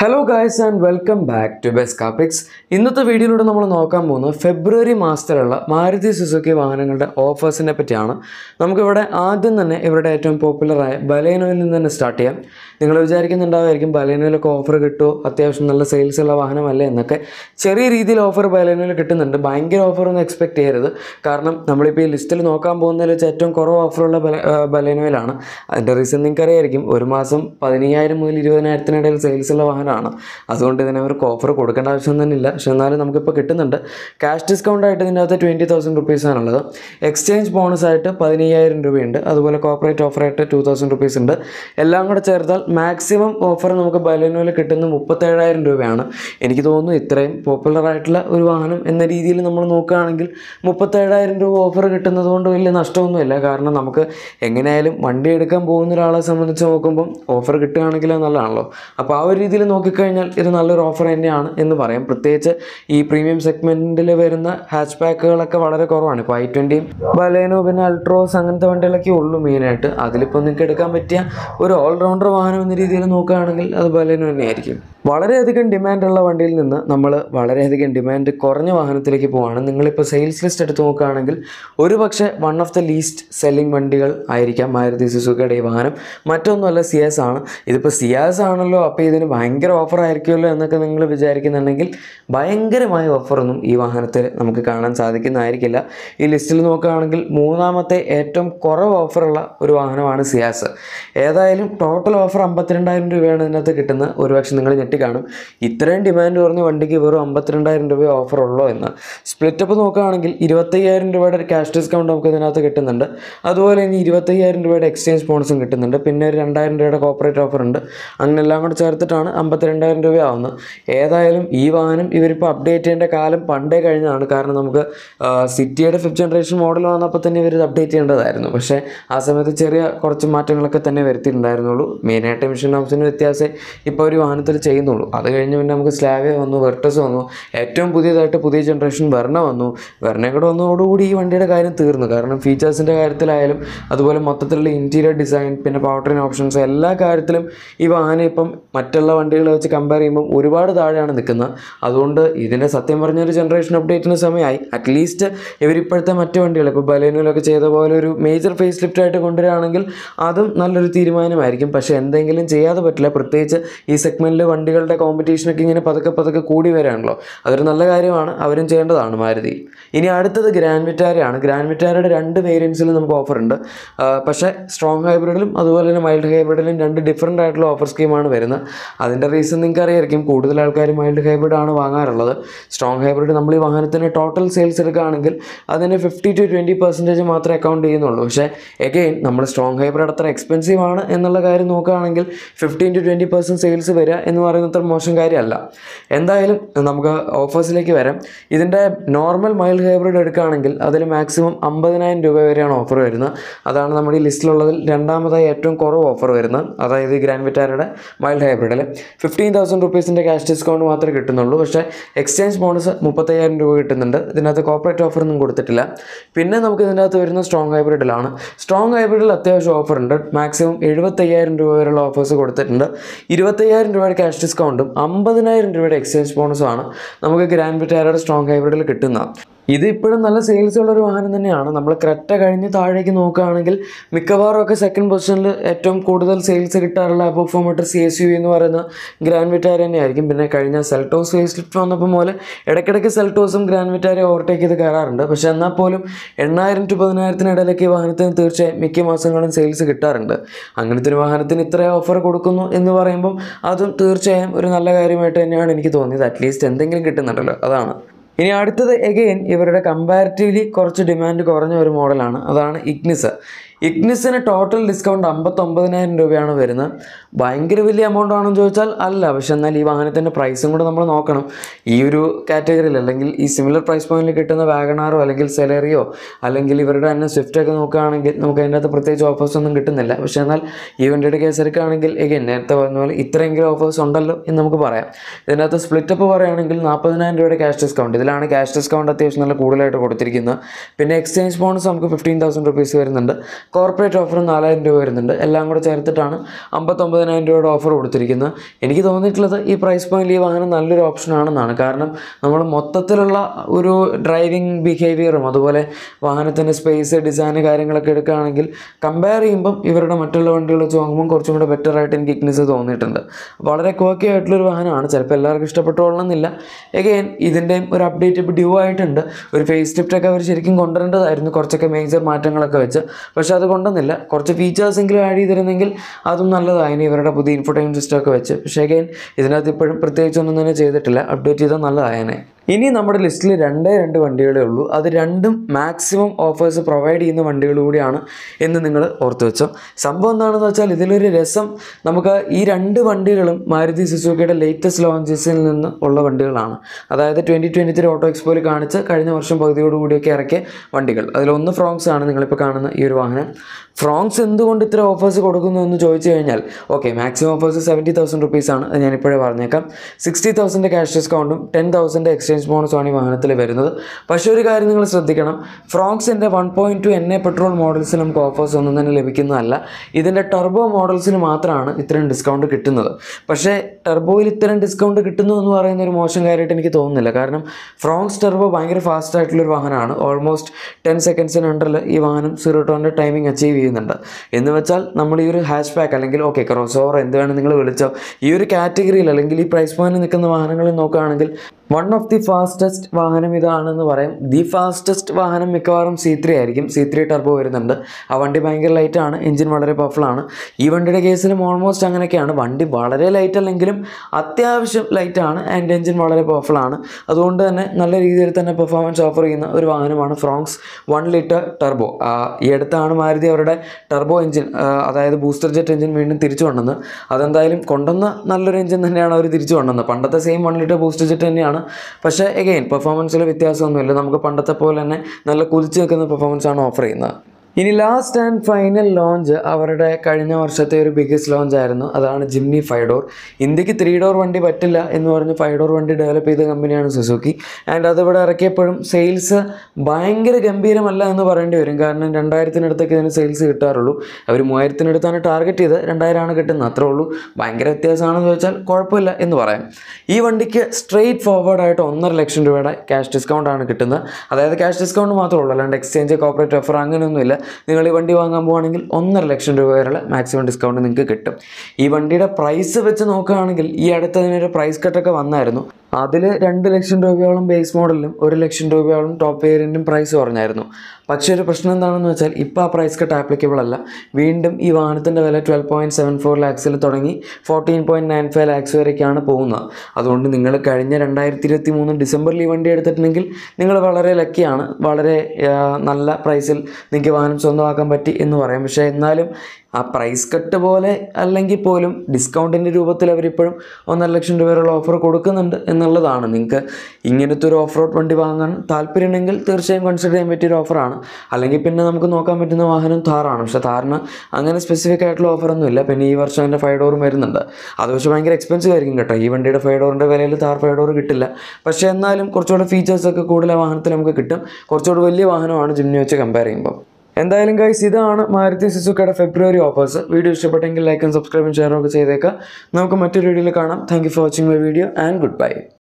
hello guys and welcome back to ബെസ് കാപ്പിക്സ് ഇന്നത്തെ വീഡിയോയിലൂടെ നമ്മൾ നോക്കാൻ പോകുന്നത് ഫെബ്രുവരി മാസത്തിലുള്ള മാരുതി സുസുക്കി വാഹനങ്ങളുടെ ഓഫേഴ്സിനെ പറ്റിയാണ് നമുക്കിവിടെ ആദ്യം തന്നെ ഇവരുടെ ഏറ്റവും പോപ്പുലറായ ബലേനോയിൽ നിന്ന് തന്നെ സ്റ്റാർട്ട് ചെയ്യാം നിങ്ങൾ വിചാരിക്കുന്നുണ്ടാവുമായിരിക്കും ബലേനോയിലൊക്കെ ഓഫർ കിട്ടുമോ അത്യാവശ്യം നല്ല സെയിൽസ് ഉള്ള വാഹനമല്ലേ എന്നൊക്കെ ചെറിയ രീതിയിൽ ഓഫർ ബലേനോയിൽ കിട്ടുന്നുണ്ട് ഭയങ്കര ഓഫർ ഒന്നും എക്സ്പെക്ട് ചെയ്യരുത് കാരണം നമ്മളിപ്പോൾ ഈ ലിസ്റ്റിൽ നോക്കാൻ പോകുന്നതിൽ വെച്ച് ഏറ്റവും കുറവ് ഓഫറുള്ള ബലേനോയിലാണ് അതിൻ്റെ റീസൺ നിങ്ങൾക്കറിയായിരിക്കും ഒരു മാസം പതിനയ്യായിരം മുതൽ ഇരുപതിനായിരത്തിനിടയിൽ സെയിൽസ് ഉള്ള വാഹനമാണ് അതുകൊണ്ട് ഇതിനെ അവർക്ക് ഓഫർ കൊടുക്കേണ്ട ആവശ്യം തന്നെ ഇല്ല പക്ഷെ എന്നാലും നമുക്കിപ്പോൾ കിട്ടുന്നുണ്ട് ക്യാഷ് ഡിസ്കൗണ്ട് ആയിട്ട് ഇതിൻ്റെ അകത്ത് ട്വൻറ്റി തൗസൻഡ് റുപ്പീസാണുള്ളത് എക്സ്ചേഞ്ച് ബോണസ് ആയിട്ട് പതിനയ്യായിരം രൂപയുണ്ട് അതുപോലെ കോപ്പറേറ്റ് ഓഫറായിട്ട് ടു തൗസൻഡ് റുപ്പീസ് ഉണ്ട് എല്ലാം കൂടെ ചേർത്താൽ മാക്സിമം ഓഫർ നമുക്ക് ബലനോയിൽ കിട്ടുന്ന മുപ്പത്തേഴായിരം രൂപയാണ് എനിക്ക് തോന്നുന്നു ഇത്രയും പോപ്പുലർ ആയിട്ടുള്ള ഒരു വാഹനം എന്ന രീതിയിൽ നമ്മൾ നോക്കുകയാണെങ്കിൽ മുപ്പത്തേഴായിരം രൂപ ഓഫർ കിട്ടുന്നത് കൊണ്ട് വലിയ നഷ്ടമൊന്നുമില്ല കാരണം നമുക്ക് എങ്ങനെയായാലും വണ്ടി എടുക്കാൻ പോകുന്ന ഒരാളെ സംബന്ധിച്ച് നോക്കുമ്പം ഓഫർ കിട്ടുകയാണെങ്കിൽ നല്ലതാണല്ലോ അപ്പോൾ ആ ഒരു രീതിയിൽ നോക്കിക്കഴിഞ്ഞാൽ ഇത് നല്ലൊരു ഓഫർ തന്നെയാണ് എന്ന് പറയാം പ്രത്യേകിച്ച് ഈ പ്രീമിയം സെഗ്മെൻറ്റിൽ വരുന്ന ഹാച്ച് ബാക്കുകളൊക്കെ വളരെ കുറവാണ് ഇപ്പോൾ ഐ ട്വൻറ്റിയും ബലേനോ പിന്നെ അൾട്രോസ് അങ്ങനത്തെ വണ്ടികളൊക്കെ ഉള്ളൂ മെയിനായിട്ട് അതിലിപ്പോൾ നിങ്ങൾക്ക് എടുക്കാൻ പറ്റിയ ഒരു ഓൾറൗണ്ടർ വാഹനം എന്ന രീതിയിൽ നോക്കുകയാണെങ്കിൽ അത് ബലേനോ തന്നെയായിരിക്കും വളരെയധികം ഡിമാൻഡുള്ള വണ്ടിയിൽ നിന്ന് നമ്മൾ വളരെയധികം ഡിമാൻഡ് കുറഞ്ഞ വാഹനത്തിലേക്ക് പോവുകയാണ് നിങ്ങളിപ്പോൾ സെയിൽസ് ലിസ്റ്റ് എടുത്ത് നോക്കുകയാണെങ്കിൽ ഒരു പക്ഷേ one of the least selling വണ്ടികൾ ആയിരിക്കാം മാരുതി സുസുക്കയുടെ ഈ വാഹനം മറ്റൊന്നുമല്ല സിയാസ് ആണ് ഇതിപ്പോൾ സിയാസ് ആണല്ലോ അപ്പോൾ ഇതിന് ഭയങ്കര ഓഫർ ആയിരിക്കുമല്ലോ എന്നൊക്കെ നിങ്ങൾ വിചാരിക്കുന്നുണ്ടെങ്കിൽ ഭയങ്കരമായ ഓഫറൊന്നും ഈ വാഹനത്തിൽ നമുക്ക് കാണാൻ സാധിക്കുന്നതായിരിക്കില്ല ഈ ലിസ്റ്റിൽ നോക്കുകയാണെങ്കിൽ മൂന്നാമത്തെ ഏറ്റവും കുറവ് ഓഫറുള്ള ഒരു വാഹനമാണ് സിയാസ് ഏതായാലും ടോട്ടൽ ഓഫർ അമ്പത്തിരണ്ടായിരം രൂപയാണ് ഇതിനകത്ത് കിട്ടുന്നത് ഒരുപക്ഷെ നിങ്ങൾ തെറ്റി കാണും ഇത്രയും ഡിമാൻഡ് കുറഞ്ഞ വണ്ടിക്ക് വെറും അമ്പത്തിരണ്ടായിരം രൂപ ഓഫർ ഉള്ളോ എന്ന് സ്പ്ലിറ്റപ്പ് നോക്കുകയാണെങ്കിൽ ഇരുപത്തയ്യായിരം രൂപയുടെ ക്യാഷ് ഡിസ്കൗണ്ട് നമുക്ക് ഇതിനകത്ത് കിട്ടുന്നുണ്ട് അതുപോലെ ഇനി ഇരുപത്തയ്യായിരം രൂപയുടെ എക്സ്ചേഞ്ച് ബോണസും കിട്ടുന്നുണ്ട് പിന്നെ ഒരു രണ്ടായിരം രൂപയുടെ കോപ്പറേറ്റ് ഓഫർ ഉണ്ട് അങ്ങനെ എല്ലാം കൂടെ ചേർത്തിട്ടാണ് അമ്പത്തിരണ്ടായിരം രൂപയാവുന്നത് ഏതായാലും ഈ വാഹനം ഇവരിപ്പോൾ അപ്ഡേറ്റ് ചെയ്യേണ്ട കാലം പണ്ടേ കഴിഞ്ഞതാണ് കാരണം നമുക്ക് സിറ്റിയുടെ ഫിഫ്റ്റ് ജനറേഷൻ മോഡൽ വന്നപ്പോൾ തന്നെ ഇവർ അപ്ഡേറ്റ് ചെയ്യേണ്ടതായിരുന്നു പക്ഷേ ആ സമയത്ത് ചെറിയ കുറച്ച് മാറ്റങ്ങളൊക്കെ തന്നെ വരുത്തിയിട്ടുണ്ടായിരുന്നുള്ളൂ മെയിനായിട്ട് മിഷൻ ഹൗസിന് വ്യത്യാസം ഇപ്പോൾ ഒരു വാഹനത്തിൽ ചെയ്യുന്ന ചെയ്യുന്നുള്ളൂ അത് കഴിഞ്ഞ് പിന്നെ നമുക്ക് സ്ലാവിയ വന്നു വെർട്ടസ് വന്നു ഏറ്റവും പുതിയതായിട്ട് പുതിയ ജനറേഷൻ വെർണ വന്നു വെർണയും വന്നതോടുകൂടി ഈ വണ്ടിയുടെ കാര്യം തീർന്നു കാരണം ഫീച്ചേഴ്സിൻ്റെ കാര്യത്തിലായാലും അതുപോലെ മൊത്തത്തിലുള്ള ഇൻറ്റീരിയർ ഡിസൈൻ പിന്നെ പവർ ട്രെയിൻ ഓപ്ഷൻസ് എല്ലാ കാര്യത്തിലും ഈ വാഹനം ഇപ്പം മറ്റുള്ള വണ്ടികളെ വെച്ച് കമ്പയർ ചെയ്യുമ്പോൾ ഒരുപാട് താഴെയാണ് നിൽക്കുന്നത് അതുകൊണ്ട് ഇതിൻ്റെ സത്യം പറഞ്ഞൊരു ജനറേഷൻ അപ്ഡേറ്റിന് സമയമായി അറ്റ്ലീസ്റ്റ് ഇവരിപ്പോഴത്തെ മറ്റു വണ്ടികൾ ഇപ്പോൾ ബലേനയിലൊക്കെ ചെയ്ത പോലെ ഒരു മേജർ ഫേസ് ലിഫ്റ്റായിട്ട് കൊണ്ടുവരികയാണെങ്കിൽ അതും നല്ലൊരു തീരുമാനമായിരിക്കും പക്ഷേ എന്തെങ്കിലും ചെയ്യാതെ പറ്റില്ല പ്രത്യേകിച്ച് ഈ സെഗ്മെൻറ്റിൽ വണ്ടി വണ്ടികളുടെ കോമ്പറ്റീഷനൊക്കെ ഇങ്ങനെ പതുക്കെ പതുക്കെ കൂടി വരാണല്ലോ അതൊരു നല്ല കാര്യമാണ് അവരും ചെയ്യേണ്ടതാണ് മാരുതി ഇനി അടുത്തത് ഗ്രാൻഡ് വിറ്റാരയാണ് ഗ്രാൻഡ് വിറ്റാരയുടെ രണ്ട് വേരിയൻസിലും നമുക്ക് ഓഫർ ഉണ്ട് പക്ഷേ സ്ട്രോങ് ഹൈബ്രിഡിലും അതുപോലെ തന്നെ മൈൽഡ് ഹൈബ്രിഡിലും രണ്ട് ഡിഫറെൻ്റ് ആയിട്ടുള്ള ഓഫർ സ്കീമാണ് വരുന്നത് അതിൻ്റെ റീസൺ നിങ്ങൾക്ക് അറിയായിരിക്കും കൂടുതൽ ആൾക്കാർ മൈൽഡ് ഹൈബ്രിഡ് ആണ് വാങ്ങാറുള്ളത് സ്ട്രോങ് ഹൈബ്രിഡ് നമ്മൾ ഈ വാഹനത്തിന് ടോട്ടൽ സെയിൽസ് എടുക്കുകയാണെങ്കിൽ അതിന് ഫിഫ്റ്റി ടു ട്വൻറ്റി പെർസെൻറ്റേജ് മാത്രമേ അക്കൗണ്ട് ചെയ്യുന്നുള്ളൂ പക്ഷേ എഗെയിൻ നമ്മൾ സ്ട്രോങ് ഹൈബ്രിഡ് അത്ര എക്സ്പെൻസീവ് ആണ് എന്നുള്ള കാര്യം നോക്കുകയാണെങ്കിൽ fifteen to twenty percent sales വരിക എന്ന് പറയുന്നത് പറയുന്നത്ര മോശം കാര്യമല്ല എന്തായാലും നമുക്ക് ഓഫേഴ്സിലേക്ക് വരാം ഇതിൻ്റെ നോർമൽ മൈൽഡ് ഹൈബ്രിഡ് എടുക്കുകയാണെങ്കിൽ അതിൽ മാക്സിമം അമ്പതിനായിരം രൂപ വരെയാണ് ഓഫർ വരുന്നത് അതാണ് നമ്മുടെ ഈ ലിസ്റ്റിലുള്ളതിൽ രണ്ടാമതായി ഏറ്റവും കുറവ് ഓഫർ വരുന്നത് അതായത് ഗ്രാൻഡ് വിറ്റാരയുടെ മൈൽഡ് ഹൈബ്രിഡിൽ ഫിഫ്റ്റീൻ തൗസൻഡ് റുപ്പീസിൻ്റെ ക്യാഷ് ഡിസ്കൗണ്ട് മാത്രമേ കിട്ടുന്നുള്ളൂ പക്ഷേ എക്സ്ചേഞ്ച് ബോണസ് മുപ്പത്തയ്യായിരം രൂപ കിട്ടുന്നുണ്ട് ഇതിനകത്ത് കോപ്പറേറ്റ് ഓഫറൊന്നും കൊടുത്തിട്ടില്ല പിന്നെ നമുക്ക് ഇതിനകത്ത് വരുന്ന സ്ട്രോങ് ഹൈബ്രിഡിലാണ് സ്ട്രോങ് ഹൈബ്രിഡിൽ അത്യാവശ്യം ഓഫർ ഉണ്ട് മാക്സിമം എഴുപത്തയ്യായിരം രൂപ വരെയുള്ള ഓഫേഴ്സ് കൊടുത്തിട്ടുണ്ട് ഇരുപത്തയ്യായിരം രൂപയുടെ ക്യാഷ് ഡിസ്കൗണ്ടും അമ്പതിനായിരം രൂപയുടെ എക്സ്ചേഞ്ച് ബോണസുമാണ് നമുക്ക് ഗ്രാൻഡ് വിറ്റാരയുടെ സ്ട്രോങ് ഹൈബ്രിഡിൽ കിട്ടുന്നത് ഇത് ഇപ്പോഴും നല്ല സെയിൽസ് ഉള്ള ഒരു വാഹനം തന്നെയാണ് നമ്മൾ ക്രെറ്റ കഴിഞ്ഞ് താഴേക്ക് നോക്കുകയാണെങ്കിൽ മിക്കവാറും ഒക്കെ സെക്കൻഡ് പൊസിഷനിൽ ഏറ്റവും കൂടുതൽ സെയിൽസ് കിട്ടാറുള്ള അബോ സി എസ് യു എന്ന് പറയുന്ന ഗ്രാൻഡ് വിറ്റാര തന്നെയായിരിക്കും പിന്നെ കഴിഞ്ഞ സെൽട്ടോസ് ഫേസ് ലിഫ്റ്റ് വന്നപ്പോൾ പോലെ ഇടയ്ക്കിടയ്ക്ക് സെൽട്ടോസും ഗ്രാൻഡ് വിറ്റാരെ ഓവർടേക്ക് ചെയ്ത് കയറാറുണ്ട് പക്ഷേ എന്നാൽ പോലും എണ്ണായിരം ടു പതിനായിരത്തിനിടയിലേക്ക് ഈ വാഹനത്തിന് തീർച്ചയായും മിക്ക മാസങ്ങളും സെയിൽസ് കിട്ടാറുണ്ട് അങ്ങനത്തെ ഒരു വാഹനത്തിന് ഇത്ര ഓഫർ കൊടുക്കുന്നു എന്ന് പറയുമ്പം അതും തീർച്ചയായും ഒരു നല്ല കാര്യമായിട്ട് തന്നെയാണ് എനിക്ക് തോന്നിയത് അറ്റ്ലീസ്റ്റ് എന്തെങ്കിലും കിട്ടുന്നുണ്ടല്ലോ അതാണ് ഇനി അടുത്തത് എഗെയിൻ ഇവരുടെ കമ്പാരിറ്റീവ്ലി കുറച്ച് ഡിമാൻഡ് കുറഞ്ഞ ഒരു മോഡലാണ് അതാണ് ഇഗ്നിസ് ഇഗ്നിസിന് ടോട്ടൽ ഡിസ്കൗണ്ട് അമ്പത്തൊമ്പതിനായിരം രൂപയാണ് വരുന്നത് ഭയങ്കര വലിയ എമൗണ്ട് ആണെന്ന് ചോദിച്ചാൽ അല്ല പക്ഷെ എന്നാൽ ഈ വാഹനത്തിൻ്റെ പ്രൈസും കൂടെ നമ്മൾ നോക്കണം ഈ ഒരു കാറ്റഗറിയിൽ അല്ലെങ്കിൽ ഈ സിമിലർ പ്രൈസ് പോയിന്റിൽ കിട്ടുന്ന വാഗണാറോ അല്ലെങ്കിൽ സെലറിയോ അല്ലെങ്കിൽ ഇവരുടെ തന്നെ സ്വിഫ്റ്റൊക്കെ നോക്കുകയാണെങ്കിൽ നമുക്ക് അതിൻ്റെ അകത്ത് പ്രത്യേകിച്ച് ഓഫേഴ്സ് ഒന്നും കിട്ടുന്നില്ല പക്ഷെ എന്നാൽ ഈ വണ്ടിയുടെ കേസ് എടുക്കുകയാണെങ്കിൽ എഗൈൻ നേരത്തെ പറഞ്ഞ പോലെ ഇത്രയെങ്കിലും ഓഫേഴ്സ് ഉണ്ടല്ലോ എന്ന് നമുക്ക് പറയാം ഇതിൻ്റെ അകത്ത് സ്പ്ലിറ്റപ്പ് പറയുകയാണെങ്കിൽ നാൽപ്പതിനായിരം രൂപയുടെ ക്യാഷ് ഡിസ്കൗണ്ട് ഇതിലാണ് ക്യാഷ് ഡിസ്കൗണ്ട് അത്യാവശ്യം നല്ല കൂടുതലായിട്ട് കൊടുത്തിരിക്കുന്നത് പിന്നെ എക്സ്ചേഞ്ച് ബോണസ് നമുക്ക് ഫിഫ്റ്റീൻ തൗസൻഡ് റുപ്പീസ് വരുന്നുണ്ട് കോർപ്പറേറ്റ് ഓഫർ നാലായിരം രൂപ വരുന്നുണ്ട് എല്ലാം കൂടെ ചേർത്തിട്ടാണ് അമ്പത്തൊമ്പതിനായിരം രൂപയുടെ ഓഫർ കൊടുത്തിരിക്കുന്നത് എനിക്ക് തോന്നിയിട്ടുള്ളത് ഈ പ്രൈസ് പോയിൻ്റ് ഈ വാഹനം നല്ലൊരു ആണെന്നാണ് കാരണം നമ്മൾ മൊത്തത്തിലുള്ള ഒരു ഡ്രൈവിംഗ് ബിഹേവിയറും അതുപോലെ വാഹനത്തിൻ്റെ സ്പേസ് ഡിസൈൻ കാര്യങ്ങളൊക്കെ എടുക്കുകയാണെങ്കിൽ കമ്പയർ ചെയ്യുമ്പം ഇവരുടെ മറ്റുള്ള വണ്ടികൾ വെച്ച് നോക്കുമ്പോൾ കുറച്ചും കൂടെ ബെറ്റർ ആയിട്ട് എനിക്ക് ഇഗ്നസ് തോന്നിയിട്ടുണ്ട് വളരെ ക്വാക്കി ആയിട്ടുള്ളൊരു വാഹനമാണ് ചിലപ്പോൾ എല്ലാവർക്കും ഇഷ്ടപ്പെട്ടോളണമെന്നില്ല എഗെയിൻ ഇതിൻ്റെയും ഒരു അപ്ഡേറ്റ് ഇപ്പോൾ ഡ്യൂ ആയിട്ടുണ്ട് ഒരു ഫേസ് ലിഫ്റ്റൊക്കെ അവർ ശരിക്കും കൊണ്ടുവരേണ്ടതായിരുന്നു കുറച്ചൊക്കെ മേജർ മാറ്റങ്ങളൊക്കെ വെച്ച് പക്ഷേ അത് കൊണ്ടുവന്നില്ല കുറച്ച് ഫീച്ചേഴ്സെങ്കിലും ആഡ് ചെയ്തിരുന്നെങ്കിൽ അതും നല്ലതായി ഇവരുടെ പുതിയ ഇൻഫോടൈം സിസ്റ്റമൊക്കെ വെച്ച് പക്ഷേ അഗൈൻ ഇതിനകത്ത് ഇപ്പോഴും പ്രത്യേകിച്ചൊന്നും തന്നെ ചെയ്തിട്ടില്ല അപ്ഡേറ്റ് ചെയ്താൽ നല്ലതായേനെ ഇനി നമ്മുടെ ലിസ്റ്റിൽ രണ്ടേ രണ്ട് വണ്ടികളേ ഉള്ളൂ അത് രണ്ടും മാക്സിമം ഓഫേഴ്സ് പ്രൊവൈഡ് ചെയ്യുന്ന വണ്ടികൾ കൂടിയാണ് എന്ന് നിങ്ങൾ ഓർത്ത് വെച്ചോ സംഭവം എന്താണെന്ന് വെച്ചാൽ ഇതിലൊരു രസം നമുക്ക് ഈ രണ്ട് വണ്ടികളും മാരുതി സുസുക്കിയുടെ ലേറ്റസ്റ്റ് ലോഞ്ചസിൽ നിന്ന് ഉള്ള വണ്ടികളാണ് അതായത് ട്വൻറ്റി ട്വൻറ്റി ത്രീ ഓട്ടോ എക്സ്പോയിൽ കാണിച്ച് കഴിഞ്ഞ വർഷം പകുതിയോടുകൂടിയൊക്കെ ഇറക്കിയ വണ്ടികൾ അതിലൊന്ന് ഫ്രോങ്സ് ആണ് നിങ്ങളിപ്പോൾ കാണുന്ന ഈ ഒരു വാഹനം ഫ്രോങ്സ് എന്തുകൊണ്ട് ഇത്ര ഓഫേഴ്സ് കൊടുക്കുന്നു എന്ന് ചോദിച്ചു കഴിഞ്ഞാൽ okay maximum offers seventy thousand റുപ്പീസാണ് അത് ഞാനിപ്പോഴേ പറഞ്ഞേക്കാം സിക്സ്റ്റി തൗസൻഡ് ക്യാഷ് ഡിസ്കൗണ്ടും ടെൻ തൗസൻഡ് എക്സ്ട്രാ എക്സ്ചേഞ്ച് ബോണസുമാണ് ഈ വാഹനത്തിൽ വരുന്നത് പക്ഷേ ഒരു കാര്യം നിങ്ങൾ ശ്രദ്ധിക്കണം ഫ്രോക്സിൻ്റെ one point two N A petrol മോഡൽസിന് നമുക്ക് ഓഫേഴ്സ് ഒന്നും തന്നെ ലഭിക്കുന്നതല്ല ഇതിൻ്റെ ടർബോ മോഡൽസിന് മാത്രമാണ് ഇത്രയും ഡിസ്കൗണ്ട് കിട്ടുന്നത് പക്ഷേ ടർബോയിൽ ഇത്രയും ഡിസ്കൗണ്ട് കിട്ടുന്നു എന്ന് പറയുന്ന ഒരു മോശം കാര്യമായിട്ട് എനിക്ക് തോന്നുന്നില്ല കാരണം ഫ്രോങ്സ് ടെർബോ ഭയങ്കര ഫാസ്റ്റ് ഒരു വാഹനമാണ് ഓൾമോസ്റ്റ് ടെൻ സെക്കൻഡ്സിന് അണ്ടറിൽ ഈ വാഹനം സീറോ ഹൺഡ്രഡ് ടൈമിംഗ് അച്ചീവ് ചെയ്യുന്നുണ്ട് എന്ന് വെച്ചാൽ നമ്മൾ ഈ ഒരു ഹാഷ് ബാക്ക് അല്ലെങ്കിൽ ഓക്കെ ക്രോസ് എന്ത് വേണം നിങ്ങൾ വിളിച്ചോ ഈ ഒരു കാറ്റഗറിയിൽ അല്ലെങ്കിൽ ഈ പ്രൈസ് പോയിന്റ് നിൽക്കുന്ന വാഹനങ്ങളിൽ നോക്കുകയാണെങ്കിൽ വൺ ഓഫ് ദി ഫാസ്റ്റസ്റ്റ് വാഹനം ഇതാണെന്ന് പറയും ദി ഫാസ്റ്റസ്റ്റ് വാഹനം മിക്കവാറും സി ത്രീ ആയിരിക്കും സി ത്രീ ടർബോ വരുന്നുണ്ട് ആ വണ്ടി ഭയങ്കര ലൈറ്റാണ് എഞ്ചിൻ വളരെ പവർഫുള്ളാണ് ഈ വണ്ടിയുടെ കേസിലും ഓൾമോസ്റ്റ് അങ്ങനെയൊക്കെയാണ് വണ്ടി വളരെ ലൈറ്റ് അല്ലെങ്കിലും അത്യാവശ്യം ലൈറ്റാണ് ആൻഡ് എഞ്ചിൻ വളരെ പവർഫുള്ളാണ് അതുകൊണ്ട് തന്നെ നല്ല രീതിയിൽ തന്നെ പെർഫോമൻസ് ഓഫർ ചെയ്യുന്ന ഒരു വാഹനമാണ് ഫ്രോങ്സ് വൺ ലിറ്റർ ടർബോ ഈ അടുത്താണ് മാരുതി അവരുടെ ടർബോ എഞ്ചിൻ അതായത് ബൂസ്റ്റർ ജെറ്റ് എഞ്ചിൻ വീണ്ടും തിരിച്ചു വന്നത് അതെന്തായാലും കൊണ്ടുവന്ന നല്ലൊരു എഞ്ചിൻ തന്നെയാണ് അവർ തിരിച്ചു വന്നത് പണ്ടത്തെ same one litre booster jet തന്നെയാണ് ആണ് പക്ഷേ എഗെയിൻ പെർഫോമൻസിൽ വ്യത്യാസമൊന്നുമില്ല നമുക്ക് പണ്ടത്തെ പോലെ തന്നെ നല്ല കുതിച്ചു നിൽക്കുന്ന പെർഫോമൻസ് ആണ് ഓഫർ ചെയ്യുന്നത് ഇനി ലാസ്റ്റ് ആൻഡ് ഫൈനൽ ലോഞ്ച് അവരുടെ കഴിഞ്ഞ വർഷത്തെ ഒരു ബിഗസ്റ്റ് ലോഞ്ച് ആയിരുന്നു അതാണ് ജിംനി ഫൈവ് ഡോർ ഇന്ത്യക്ക് ത്രീ ഡോർ വണ്ടി പറ്റില്ല എന്ന് പറഞ്ഞ് ഫൈവ് ഡോർ വണ്ടി ഡെവലപ്പ് ചെയ്ത കമ്പനിയാണ് സുസുക്കി ആൻഡ് അതിവിടെ ഇറക്കിയപ്പോഴും സെയിൽസ് ഭയങ്കര ഗംഭീരമല്ല എന്ന് പറയേണ്ടി വരും കാരണം രണ്ടായിരത്തിനടുത്തൊക്കെ ഇതിന് സെയിൽസ് കിട്ടാറുള്ളൂ അവർ മൂവായിരത്തിനടുത്താണ് ടാർഗറ്റ് ചെയ്ത് രണ്ടായിരമാണ് കിട്ടുന്നത് അത്രേ ഉള്ളൂ ഭയങ്കര വ്യത്യാസമാണെന്ന് ചോദിച്ചാൽ കുഴപ്പമില്ല എന്ന് പറയാം ഈ വണ്ടിക്ക് സ്ട്രെയിറ്റ് ഫോർവേഡായിട്ട് ഒന്നര ലക്ഷം രൂപയുടെ ക്യാഷ് ഡിസ്കൗണ്ടാണ് കിട്ടുന്നത് അതായത് ക്യാഷ് ഡിസ്കൗണ്ട് മാത്രമേ ഉള്ളൂ അല്ലാണ്ട് എക്സ്ചേഞ്ച് കോപ്പറേറ്റ് ഓഫർ അങ്ങനെയൊന്നുമില്ല നിങ്ങൾ ഈ വണ്ടി വാങ്ങാൻ പോവുകയാണെങ്കിൽ ഒന്നര ലക്ഷം രൂപ വരെയുള്ള മാക്സിമം ഡിസ്കൗണ്ട് നിങ്ങൾക്ക് കിട്ടും ഈ വണ്ടിയുടെ പ്രൈസ് വെച്ച് നോക്കുകയാണെങ്കിൽ ഈ അടുത്തതിനൊരു പ്രൈസ് കട്ടൊക്കെ വന്നായിരുന്നു അതിൽ രണ്ട് ലക്ഷം രൂപയോളം ബേസ് മോഡലിലും ഒരു ലക്ഷം രൂപയോളം ടോപ്പ് വേരിയൻറ്റും പ്രൈസ് കുറഞ്ഞായിരുന്നു പക്ഷേ ഒരു പ്രശ്നം എന്താണെന്ന് വെച്ചാൽ ഇപ്പോൾ ആ പ്രൈസ് കട്ട് ആപ്ലിക്കബിൾ അല്ല വീണ്ടും ഈ വാഹനത്തിൻ്റെ വില ട്വൽവ് പോയിൻറ്റ് സെവൻ ഫോർ ലാക്സിൽ തുടങ്ങി fourteen point nine five lakhs വരെയൊക്കെയാണ് പോകുന്നത് അതുകൊണ്ട് നിങ്ങൾ കഴിഞ്ഞ രണ്ടായിരത്തി ഇരുപത്തി മൂന്ന് ഡിസംബറിൽ ഈ വണ്ടി എടുത്തിട്ടുണ്ടെങ്കിൽ നിങ്ങൾ വളരെ ലക്കിയാണ് വളരെ നല്ല പ്രൈസിൽ നിങ്ങൾക്ക് വാഹനം സ്വന്തമാക്കാൻ പറ്റി എന്ന് പറയാം പക്ഷേ എന്നാലും ആ പ്രൈസ് കട്ട് പോലെ അല്ലെങ്കിൽ പോലും ഡിസ്കൗണ്ടിൻ്റെ രൂപത്തിൽ അവരിപ്പോഴും ഒന്നര ലക്ഷം രൂപയുള്ള ഓഫർ കൊടുക്കുന്നുണ്ട് എന്നുള്ളതാണ് നിങ്ങൾക്ക് ഇങ്ങനത്തെ ഒരു ഓഫ് റോഡ് വണ്ടി വാങ്ങാൻ താല്പര്യമുണ്ടെങ്കിൽ തീർച്ചയായും കൺസിഡർ ചെയ്യാൻ പറ്റിയൊരു ഓഫറാണ് അല്ലെങ്കിൽ പിന്നെ നമുക്ക് നോക്കാൻ പറ്റുന്ന വാഹനം താറാണ് പക്ഷേ താറിന് അങ്ങനെ സ്പെസിഫിക് ആയിട്ടുള്ള ഓഫറൊന്നും ഇല്ല പിന്നെ ഈ വർഷം അതിൻ്റെ ഫൈവ് ഡോറും വരുന്നുണ്ട് അത് പക്ഷേ ഭയങ്കര എക്സ്പെൻസീവ് ആയിരിക്കും കേട്ടോ ഈ വണ്ടിയുടെ ഫൈവ് ഡോറിൻ്റെ വിലയിൽ താർ ഫൈവ് ഡോർ കിട്ടില്ല പക്ഷേ എന്നാലും കുറച്ചുകൂടെ ഫീച്ചേഴ്സൊക്കെ കൂടുതൽ വാഹനത്തിൽ നമുക്ക് കിട്ടും കുറച്ചുകൂടി വലിയ വാഹനമാണ് ജിംനി വെച്ച് കമ്പയർ ചെയ്യുമ്പോൾ എന്തായാലും ഗൈസ് ഇതാണ് മാരുതി സിസുക്കയുടെ ഫെബ്രുവരി ഓഫേഴ്സ് വീഡിയോ ഇഷ്ടപ്പെട്ടെങ്കിൽ ലൈക്കും സബ്സ്ക്രൈബും ഷെയറും ഒക്കെ ചെയ്തേക്കാം നമുക്ക് മറ്റൊരു വീഡിയോയിൽ കാണാം thank for watching my video and good by